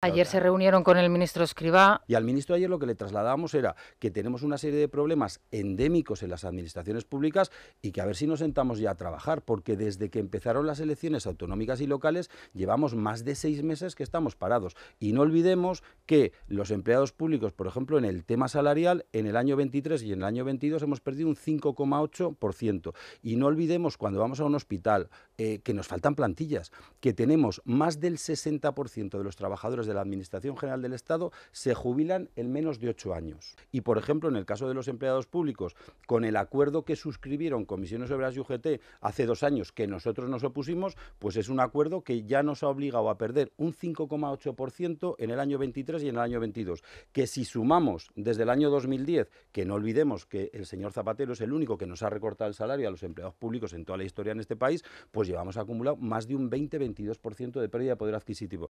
Ayer se reunieron con el ministro Escribá. Y al ministro ayer lo que le trasladábamos era que tenemos una serie de problemas endémicos en las administraciones públicas y que a ver si nos sentamos ya a trabajar, porque desde que empezaron las elecciones autonómicas y locales llevamos más de seis meses que estamos parados. Y no olvidemos que los empleados públicos, por ejemplo, en el tema salarial, en el año 23 y en el año 22 hemos perdido un 5,8%. Y no olvidemos cuando vamos a un hospital eh, que nos faltan plantillas, que tenemos más del 60% de los trabajadores de la Administración General del Estado se jubilan en menos de ocho años. Y, por ejemplo, en el caso de los empleados públicos, con el acuerdo que suscribieron Comisiones Obreras y UGT hace dos años, que nosotros nos opusimos, pues es un acuerdo que ya nos ha obligado a perder un 5,8% en el año 23 y en el año 22. Que si sumamos desde el año 2010, que no olvidemos que el señor Zapatero es el único que nos ha recortado el salario a los empleados públicos en toda la historia en este país, pues llevamos acumulado más de un 20-22% de pérdida de poder adquisitivo.